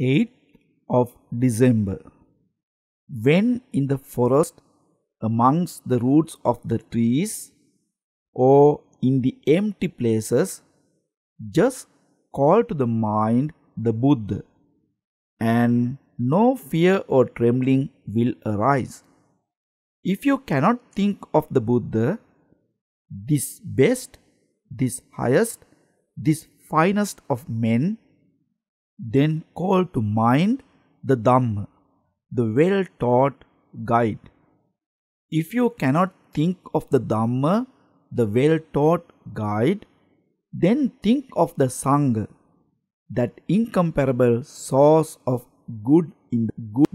8th of December. When in the forest amongst the roots of the trees or in the empty places, just call to the mind the Buddha and no fear or trembling will arise. If you cannot think of the Buddha, this best, this highest, this finest of men then call to mind the Dhamma, the well taught guide. If you cannot think of the Dhamma, the well taught guide, then think of the Sangha, that incomparable source of good in the good.